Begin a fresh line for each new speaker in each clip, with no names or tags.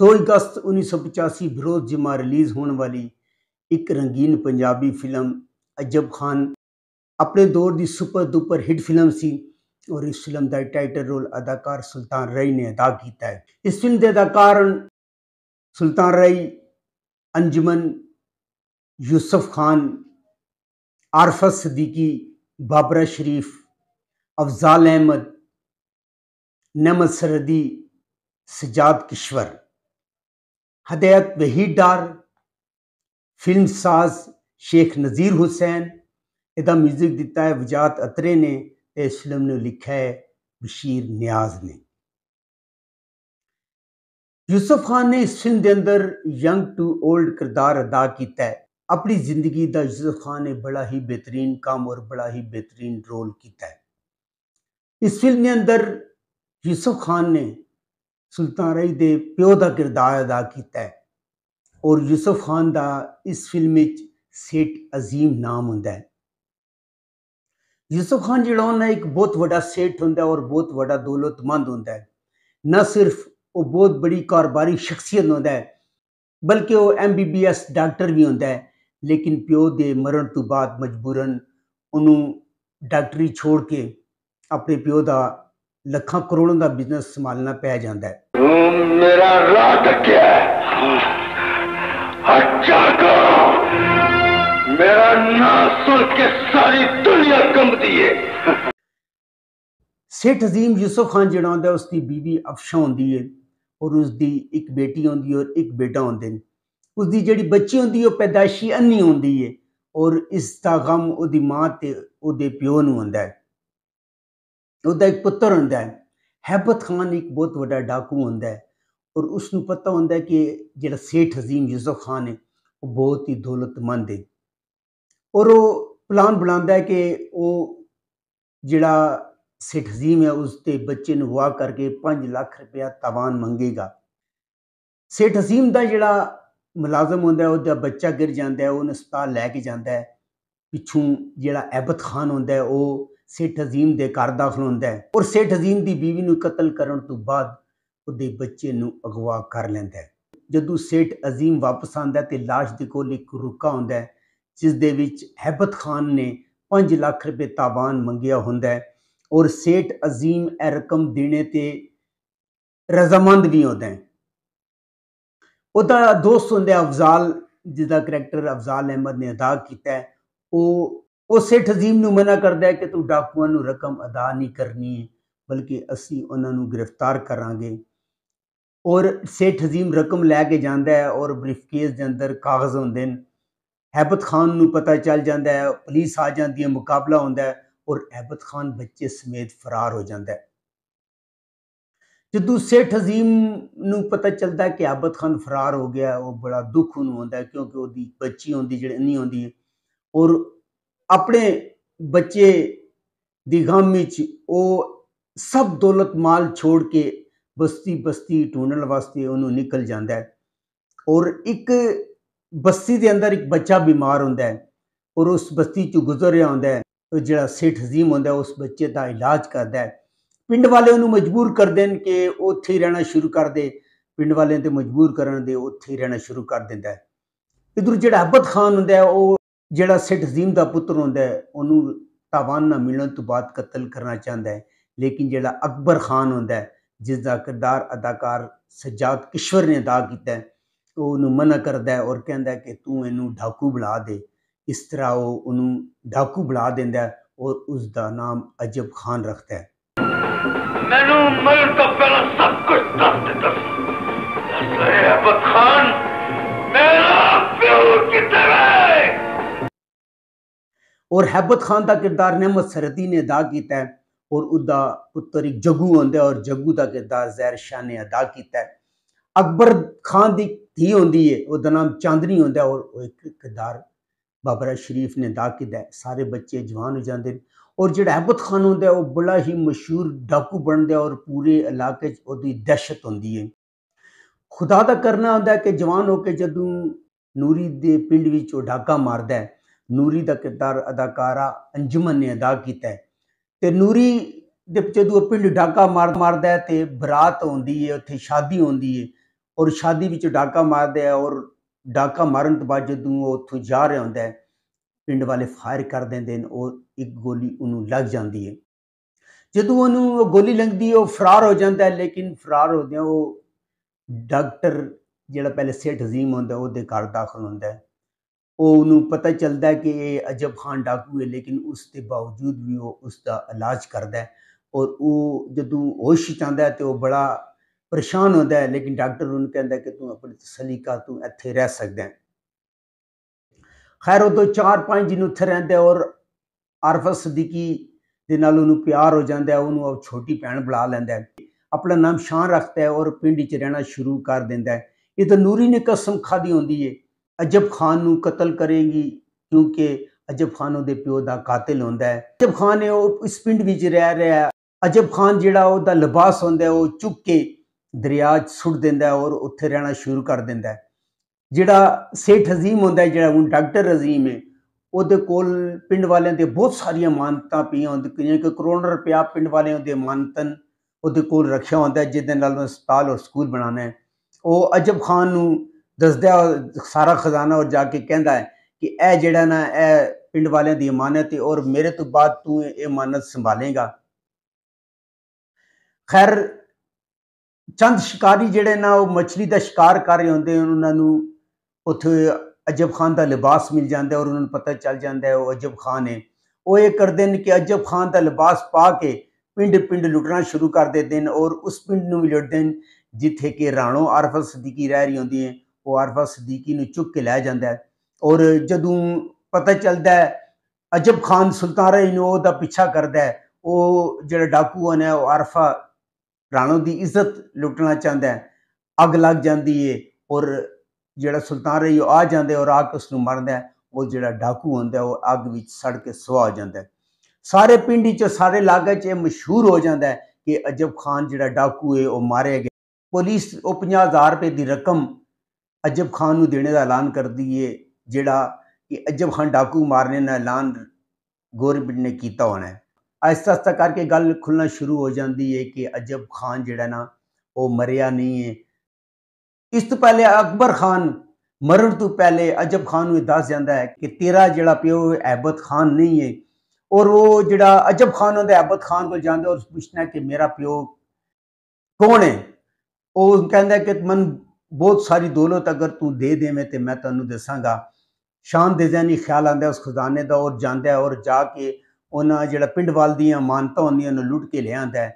دو اگست انیس سو پچاسی بروز جمع ریلیز ہونے والی ایک رنگین پنجابی فلم عجب خان اپنے دور دی سپر دوپر ہٹ فلم سی اور اس فلم دا ٹائٹل رول اداکار سلطان رئی نے ادا کیتا ہے اس فلم دے اداکار سلطان رئی انجمن یوسف خان عارفت صدیقی بابرہ شریف افضال احمد نعمت سردی سجاد کشور ہدایت وحید ڈار فلم ساز شیخ نظیر حسین ادا میوزک دیتا ہے وجات اترے نے اس فلم نے لکھا ہے بشیر نیاز نے یوسف خان نے اس فلم دے اندر ینگ ٹو اولڈ کردار ادا کیتا ہے اپنی زندگی دا یوسف خان نے بڑا ہی بہترین کام اور بڑا ہی بہترین رول کیتا ہے اس فلم دے اندر یوسف خان نے سلطان ری دے پیو کا کردار ادا کرتا ہے اور یوسف خان کا اس فلم سیٹ عظیم نام ہوتا ہے یوسف خان جا بہت وا سیٹ ہوں اور بہت وا دولت مند ہوتا ہے نہ صرف وہ بہت بڑی کاروباری شخصیت ہوتا ہے بلکہ وہ M B B S doctor بھی ہوتا ہے لیکن پیو دے مرن تو بعد مجبوراً انہوں ڈاکٹری چھوڑ کے اپنے پیو دا لکھاں کروڑوں دا بزنس سمالنا پہ جا ہے سیٹ عظیم یوسف خان بی بیوی افشا ہوں دیئے اور اس دی ایک بیٹی ہوں ہوتے اس دی جڑی بچی اور پیدائشی انی ہوں دیئے اور اس کا غم دی ماں دے پیون ہوں ہے ਤੇ ਉਹਦਾ ਇੱਕ ਪੁੱਤਰ ਹੁੰਦਾ ਹੈ ਹੈਬਤ ਖਾਨ ਇੱਕ ਬਹੁਤ ਵੱਡਾ ਡਾਕੂ ਹੁੰਦਾ ਹੈ ਔਰ ਉਸ ਨੂੰ ਪਤਾ ਹੁੰਦਾ ਹੈ ਕਿ ਜਿਹੜਾ ਸੇਠ ਅਜ਼ੀਮ ਯੂਸਫ ਖਾਨ ਹੈ ਉਹ ਬਹੁਤ ਹੀ ਦੌਲਤਮੰਦ ਹੈ ਔਰ ਉਹ ਪਲਾਨ ਬਣਾਉਂਦਾ ਹੈ ਕਿ ਉਹ ਜਿਹੜਾ ਸੇਠ ਅਜ਼ੀਮ ਹੈ ਉਸ ਤੇ ਬੱਚੇ ਨੂੰ ਵਾਹ ਕਰਕੇ 5 ਲੱਖ ਰੁਪਇਆ ਤਵਾਨ ਮੰਗੇਗਾ ਸੇਠ ਅਜ਼ੀਮ ਦਾ ਜਿਹੜਾ ਮੁਲਾਜ਼ਮ ਹੁੰਦਾ ਹੈ ਉਹਦਾ ਬੱਚਾ ਗਿਰ ਜਾਂਦਾ ਹੈ ਉਹਨੂੰ ਹਸਪਤਾਲ ਲੈ ਕੇ ਜਾਂਦਾ ਹੈ ਪਿੱਛੋਂ ਜਿਹੜਾ ਐਬਤ ਖਾਨ ਹੁੰਦਾ ਹੈ ਉਹ سیٹ عظیم کر داخلہ ہے اور سیٹ عظیم کر جدو سیٹ عظیم واپس وچ حبت خان نے منگیا منگایا ہے اور سیٹ عظیم رقم دینے سے رضامند بھی آدھا ہے دا دوست ہوں افزال جس کا کریکٹر افضال احمد نے ادا کیتا ہے او وہ سیٹ عظیم منع کردہ ہے کہ تاکو رقم ادا نہیں کرنی بلکہ ابھی گرفتار کر گے اور ایبت خان پولیس آ جاتی ہے مقابلہ آدر ایبت خان بچے سمیت فرار ہو جاتے جس سیٹ حضیم نت چلتا ہے کہ ابتد خان فرار ہو گیا وہ بڑا دکھوں آتا ہے کیونکہ وہ بچی آؤں جی آ ਆਪਣੇ ਬੱਚੇ ਦੀ ਗਮ 'ਚ ਉਹ ਸਭ ਦੌਲਤ ਮਾਲ ਛੋੜ ਕੇ ਬਸਤੀ ਬਸਤੀ ਟੂਣਨ ਵਾਸਤੇ ਉਹਨੂੰ ਨਿਕਲ ਜਾਂਦਾ ਹੈ ਔਰ ਇੱਕ ਬਸਤੀ ਦੇ ਅੰਦਰ ਇੱਕ ਬੱਚਾ ਬਿਮਾਰ ਹੁੰਦਾ ਹੈ ਔਰ ਉਸ ਬਸਤੀ 'ਚ ਗੁਜ਼ਰ ਰਿਹਾ ਹੁੰਦਾ ਹੈ ਜਿਹੜਾ ਸੇਠ ਜ਼ੀਮ ਹੁੰਦਾ ਉਸ ਬੱਚੇ ਦਾ ਇਲਾਜ ਕਰਦਾ ਹੈ ਪਿੰਡ ਵਾਲੇ ਉਹਨੂੰ ਮਜਬੂਰ ਕਰ ਦੇਣ ਕਿ ਉੱਥੇ ਹੀ ਰਹਿਣਾ ਸ਼ੁਰੂ ਕਰ ਦੇ ਪਿੰਡ ਵਾਲਿਆਂ ਤੇ ਮਜਬੂਰ ਕਰਨ ਦੇ ਉੱਥੇ ਹੀ ਰਹਿਣਾ ਸ਼ੁਰੂ ਕਰ ਦਿੰਦਾ ਹੈ ਇਧਰ ਜਿਹੜਾ ਅਬਦ ਖਾਨ ਹੁੰਦਾ ਉਹ سٹ تو ملنے قتل کرنا چاہتا ہے لیکن جڑا اکبر خان ہے جس دا کردار اداکار سجاد کشور نے ادا انہوں منع کردہ ہے اور کہندہ ہے کہ انہوں ڈھاکو بلا دے اس طرح وہ انہوں ڈھاکو بلا ہے اور اس دا نام عجب خان رکھتا ہے محبت خان دا کردار نعمت سردی نے ادا کیتا ہے اور ادا پتر ایک جگو ہوندا ہے اور جگو دا کردار زہر شاہ نے ادا کیتا ہے اکبر خان دی دھی ہوندی ہے وہ نام چاندنی ہوندا ہے اور ایک کردار بابرا شریف نے ادا کیتا ہے سارے بچے جوان ہو جاندے ہیں اور جڑا احبت خان ہوندا ہے بڑا ہی مشہور ڈاکو بندا ہے اور پورے علاقے دہشت ہوندی ہے خدا دا کرنا ہے کہ جوان ہو کے جدوں نوری دے پنڈ او ڈاکا مارد ਨੂਰੀ ਦਾ ਕਿਰਦਾਰ ਅਦਾਕਾਰਾ ਅੰਜਮਨ ਨੇ ਅਦਾ ਕੀਤਾ ਹੈ ਤੇ ਨੂਰੀ ਦੇ ਜਦੋਂ ਪਿੰਡ ਡਾਕਾ ਮਾਰ ਮਾਰਦਾ ਹੈ ਤੇ ਬਰਾਤ ਆਉਂਦੀ ਹੈ ਉੱਥੇ ਸ਼ਾਦੀ ਹੁੰਦੀ ਹੈ ਔਰ ਸ਼ਾਦੀ ਵਿੱਚ ਡਾਕਾ ਮਾਰਦਾ ਹੈ ਔਰ ਡਾਕਾ ਮਾਰਨ ਤੋਂ ਬਾਅਦ ਜਦੋਂ ਉਹ ਉੱਥੋਂ ਜਾ ਰਿਹਾ ਹੁੰਦਾ ਹੈ ਪਿੰਡ ਵਾਲੇ ਫਾਇਰ ਕਰ ਦਿੰਦੇ ਨੇ ਉਹ ਇੱਕ ਗੋਲੀ ਉਹਨੂੰ ਲੱਗ ਜਾਂਦੀ ਹੈ ਜਦੋਂ ਉਹਨੂੰ ਉਹ ਗੋਲੀ ਲੱਗਦੀ ਹੈ ਉਹ ਫਰਾਰ ਹੋ ਜਾਂਦਾ ਹੈ ਲੇਕਿਨ ਫਰਾਰ ਹੁੰਦਿਆਂ ਉਹ ਡਾਕਟਰ ਜਿਹੜਾ ਪਹਿਲੇ ਸੇਠ ਅਜ਼ੀਮ ਹੁੰਦਾ ਉਹਦੇ ਘਰ ਦਾਖਲ ਹੁੰਦਾ ਹੈ وہ ان پتا چلتا ہے کہ یہ عجب خان ڈاکو ہے لیکن اس کے باوجود بھی وہ اس کا علاج کرد ہے اور وہ جد ہوش آتا ہے تو وہ بڑا پریشان ہوتا ہے لیکن ڈاکٹر وہ توں اپنی تسلی کر تک خیر ادو چار پانچ دن اتر ررف صدیقی پیار ہو جاتا ہے وہ چھوٹی بین بلا لینا اپنا نام شان رکھتا ہے اور پنڈ چہنا شروع کر دیا یہ تو نوری نکاسم خاد آئے عجب خان قتل کرے گی کیونکہ عجب خان وہ پیو کا قاتل ہوں اجب خان ہے وہ اس پنڈ رہا ہے اجب خان جہاں لباس ہوں وہ چک کے دریا سٹ دینا اور اتر رہنا شروع کر دیا جا سیٹ عظیم ہوں جا ڈاکٹر عظیم ہے وہ پنڈ والوں کے بہت سارا مانتا پہنچنے کے کروڑ روپیہ پنڈ والوں کے مانتاً رکھا ہوتا ہے جہاں ہسپتال اور اسکول بنا وہ خان دسد اور سارا خزانہ اور جا کے کہہ ہے کہ اے جڑا نا اے پنڈ والوں کی امانت ہے اور میرے تو بعد امانت سنبھالے گا خیر چند شکاری جڑے نا وہ مچھلی کا شکار کر رہے ہوں انہوں نے اتو عجب خان کا لباس مل جائے اور انہوں نے پتہ چل جاتا ہے وہ عجب خان ہے وہ یہ کرتے ہیں کہ عجب خان کا لباس پا کے پنڈ پنڈ لٹنا شروع کر دیں اور اس پنڈ نو نٹ د جتھے کہ راڑوں آرفل صدیقی رہ رہی ہوں وہ آرفا سدیقی چک کے لوگ جدوں پتا چلتا ہے اجب خان سلطان رہی پیچھا کرد ہے وہ جا ڈاکو آرفا راحوں کی عزت لٹنا چاہتا ہے اگ لگ جاتی ہے اور جا سلطان رہی آ جا اس مرد ہے اور جا ڈاکو اگ بھی سڑ کے سوا جاتا ہے سارے پیڈ چارے علاقے سے یہ مشہور ہو جاتا ہے کہ اجب خان جا ڈو ہے وہ مارے گیا پولیس وہ پہا ہزار روپئے کی رقم عجب خان نو دینے دا اعلان کر دیئے جڑا کہ عجب خان ڈاکو مارنے نا اعلان ایلان گورمنٹ نے کیتا ہونا ہے آہستہ آہستہ کر کے گل کھلنا شروع ہو جاتی ہے کہ عجب خان جڑا نا او مریا نہیں ہے اس تو پہلے اکبر خان مرن تو پہلے عجب خان نو دس جاندہ ہے کہ تیرا جڑا پیو ایبد خان نہیں ہے اور وہ جڑا عجب خان انبد خان کو جاندہ اور پوچھنا ہے کہ میرا پیو کون ہے وہ کہندہ ہے کہ من بہت ساری دولت اگر دے دے میں تے میں تنو دے سانگا شان دے زینی خیال آتا اس خزانے دا اور جانا اور جا کے اونا جڑا پنڈ والدیاں والی انہوں نے لٹ کے لے آتا ہے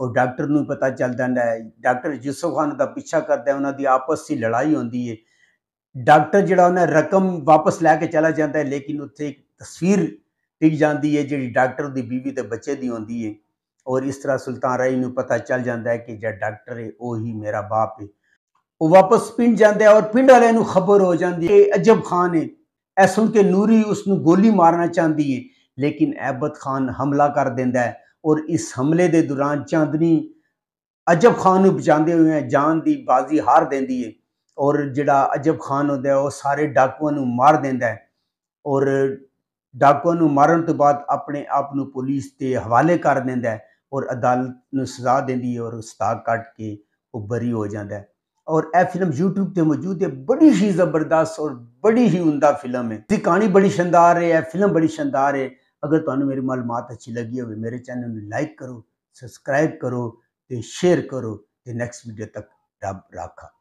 اور ڈاکٹر نو پتا چل جانا ہے ڈاکٹر جسو خان دا پیچھا کرتا ہے انہوں دی آپس سی لڑائی آتی ہے ڈاکٹر جہاں انہیں رقم واپس لے کے چلا جاتا ہے لیکن اتھے ایک تصویر پگ جاتی ہے جڑی ڈاکٹر کی بیوی دے بچے کی آتی ہے اور اس طرح سلطان رائی نو پتا چل جاتا ہے کہ جا ڈاکٹر ہے او ہی میرا باپ ہے وہ واپس پنڈ جاندے اور پنڈ والے خبر ہو جاتی ہے عجب خان ہے یہ سن کے نوری اس گولی مارنا چاندی ہے لیکن احبد خان حملہ کر دیا ہے اور اس حملے دے دوران چاندنی عجب خان بچاندے ہوئے ہیں جان دی بازی ہار دیندی ہے اور جڑا عجب خان ہوتا ہے وہ سارے ڈاکو مار دینا ہے اور ڈاکو مارن تو بعد اپنے آپ پولیس کے حوالے کر ہے اور عدالت سزا دیندی ہے اور ستا کٹ کے وہ بری ہو ہے اور اے فلم یوٹیوب تے موجود ہے بڑی ہی زبردست اور بڑی ہی عمدہ فلم ہے اسی کہانی بڑی شاندار ہے اے فلم بڑی شاندار ہے اگر تیری میری معلومات اچھی لگی میرے چینل میں لائک کرو سبسکرائب کرو شیئر کرو نیکسٹ ویڈیو تک رب رکھا